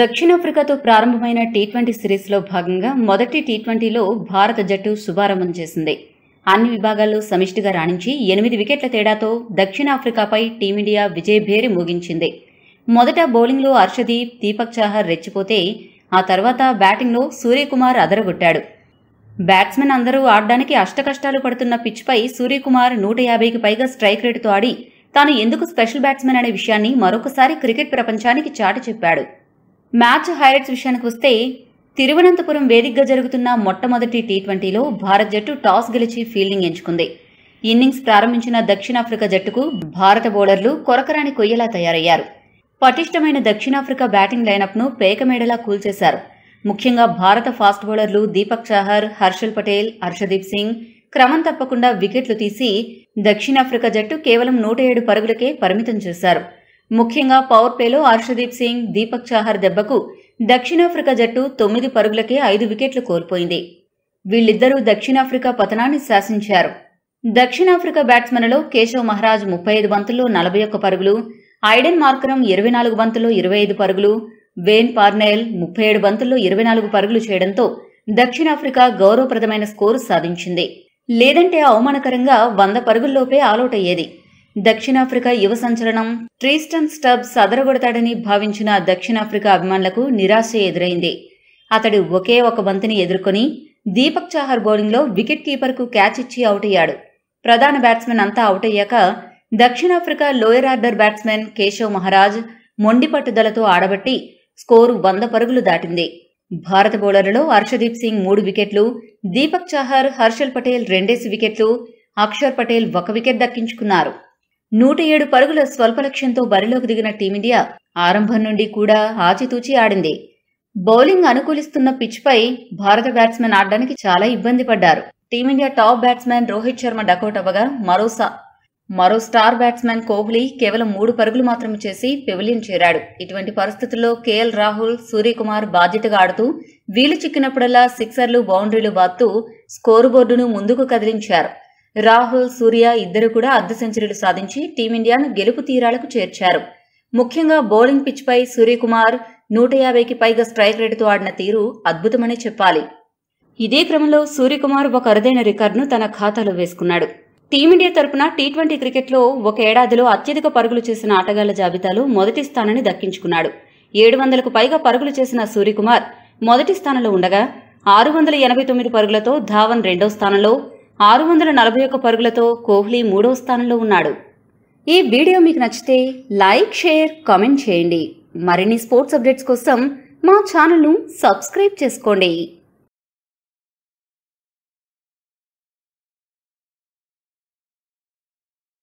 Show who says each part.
Speaker 1: దక్షిణాఫ్రికాతో ప్రారంభమైన T twenty సిరీస్లో భాగంగా మొదటి టీ ట్వంటీలో భారత జట్టు శుభారంభం చేసింది అన్ని విభాగాల్లో సమిష్టిగా రాణించి ఎనిమిది వికెట్ల తేడాతో దక్షిణాఫ్రికాపై టీమిండియా విజయభేరి మోగించింది మొదట బౌలింగ్లో అర్షదీప్ దీపక్ చాహర్ రెచ్చిపోతే ఆ తర్వాత బ్యాటింగ్లో సూర్యకుమార్ అదరగొట్టాడు బ్యాట్స్మెన్ అందరూ ఆడడానికి అష్టకష్టాలు పడుతున్న పిచ్పై సూర్యకుమార్ నూట యాభైకి పైగా స్ట్రైక్ రేటుతో ఆడి తాను ఎందుకు స్పెషల్ బ్యాట్స్మెన్ అనే విషయాన్ని మరొకసారి క్రికెట్ ప్రపంచానికి చాటి చెప్పాడు మ్యాచ్ హైలైట్స్ విషయానికి వస్తే తిరువనంతపురం వేదికగా జరుగుతున్న మొట్టమొదటి టీ ట్వంటీలో భారత్ జట్టు టాస్ గెలిచి ఫీల్డింగ్ ఎంచుకుంది ఇన్నింగ్స్ ప్రారంభించిన దక్షిణాఫ్రికా జట్టుకు భారత బౌలర్లు కొరకరాని కొయ్యలా తయారయ్యారు పటిష్టమైన దక్షిణాఫ్రికా బ్యాటింగ్ లైనప్ను పేకమేడలా కూల్చేశారు ముఖ్యంగా భారత ఫాస్ట్ బౌలర్లు దీపక్ చాహర్ హర్షల్ పటేల్ హర్షదీప్ సింగ్ క్రమం తప్పకుండా వికెట్లు తీసి దక్షిణాఫ్రికా జట్టు కేవలం నూట ఏడు పరుగులకే పరిమితం చేశారు ముఖ్యంగా పవర్ ప్లేలో అర్షదీప్ సింగ్ దీపక్ చాహర్ దెబ్బకు దక్షిణాఫ్రికా జట్టు తొమ్మిది పరుగులకే ఐదు వికెట్లు కోల్పోయింది వీళ్ళిద్దరూ దక్షిణాఫ్రికా పతనాన్ని శాసించారు దక్షిణాఫ్రికా బ్యాట్స్మెన్లలో కేశవ్ మహారాజ్ ముప్పై ఐదు బంతుల్లో నలభై ఒక్క పరుగులు ఐడెన్ మార్కరం ఇరవై నాలుగు బంతుల్లో ఇరవై ఐదు పరుగులు వేన్ పార్నెల్ ముప్పై ఏడు బంతుల్లో ఇరవై నాలుగు పరుగులు చేయడంతో దక్షిణాఫ్రికా గౌరవప్రదమైన స్కోరు సాధించింది లేదంటే అవమానకరంగా వంద పరుగుల్లోపే ఆలౌట్ అయ్యేది దక్షిణాఫ్రికా యువ సంచలనం ట్రీస్టన్ స్టబ్స్ అదరగొడతాడని భావించిన దక్షిణాఫ్రికా అభిమానులకు నిరాశ ఎదురైంది అతడు ఒకే ఒక బంతిని ఎదుర్కొని దీపక్ చాహర్ బౌలింగ్లో వికెట్ కీపర్కు క్యాచ్ ఇచ్చి అవుట్ అయ్యాడు ప్రధాన బ్యాట్స్మెన్ అంతా అవుట్ అయ్యాక దక్షిణాఫ్రికా lower order batsmen Keshav Maharaj మొండి పట్టుదలతో ఆడబట్టి స్కోరు వంద పరుగులు దాటింది భారత బౌలర్లలో హర్షదీప్ సింగ్ మూడు వికెట్లు దీపక్ చాహర్ హర్షల్ పటేల్ రెండేసి వికెట్లు అక్షర్ పటేల్ ఒక వికెట్ దక్కించుకున్నారు నూట ఏడు పరుగుల స్వల్ప లక్ష్యంతో బరిలోకి దిగిన టీమిండియా ఆరంభం నుండి కూడా ఆచితూచి ఆడింది బౌలింగ్ అనుకూలిస్తున్న పిచ్పై భారత బ్యాట్స్మెన్ ఆడడానికి చాలా ఇబ్బంది పడ్డారు team India top batsmen Rohit Sharma duck out అవ్వగా మరోసా మరో స్టార్ బ్యాట్స్మెన్ కోహ్లీ కేవలం మూడు పరుగులు మాత్రమే చేసి పెవిలియన్ చేరాడు ఇటువంటి పరిస్థితుల్లో కేఎల్ రాహుల్ సూర్యకుమార్ బాధ్యతగా ఆడుతూ వీలు చిక్కినప్పుడల్లా సిక్సర్లు బౌండరీలు బాత్తూ స్కోరు బోర్డును ముందుకు కదిలించారు రాహుల్ సూర్య ఇద్దరు కూడా అర్ధ సెంచరీలు సాధించి టీమిండియాను గెలుపు తీరాలకు చేర్చారు ముఖ్యంగా బౌలింగ్ పిచ్పై సూర్యకుమార్ నూట యాభైకి పైగా స్ట్రైక్ రేటుతో ఆడిన తీరు అద్భుతమనే చెప్పాలి ఇదే క్రమంలో సూర్యకుమార్ ఒక అరుదైన రికార్డును తన ఖాతాలో వేసుకున్నాడు టీమిండియా తరపున టీ ట్వంటీ క్రికెట్లో ఒక ఏడాదిలో అత్యధిక పరుగులు చేసిన ఆటగాళ్ల జాబితాలో మొదటి స్థానాన్ని దక్కించుకున్నాడు ఏడు వందలకు పైగా పరుగులు చేసిన సూర్యకుమార్ మొదటి స్థానంలో ఉండగా ఆరు వందల ఎనభై తొమ్మిది పరుగులతో ధావన్ రెండో స్థానంలో ఆరు వందల నలభై ఒక్క పరుగులతో కోహ్లీ మూడవ స్థానంలో ఉన్నాడు ఈ వీడియో మీకు నచ్చితే లైక్ షేర్ కామెంట్ చేయండి మరిన్ని స్పోర్ట్స్ అప్డేట్స్ కోసం మా ఛానల్ను సబ్స్క్రైబ్ చేసుకోండి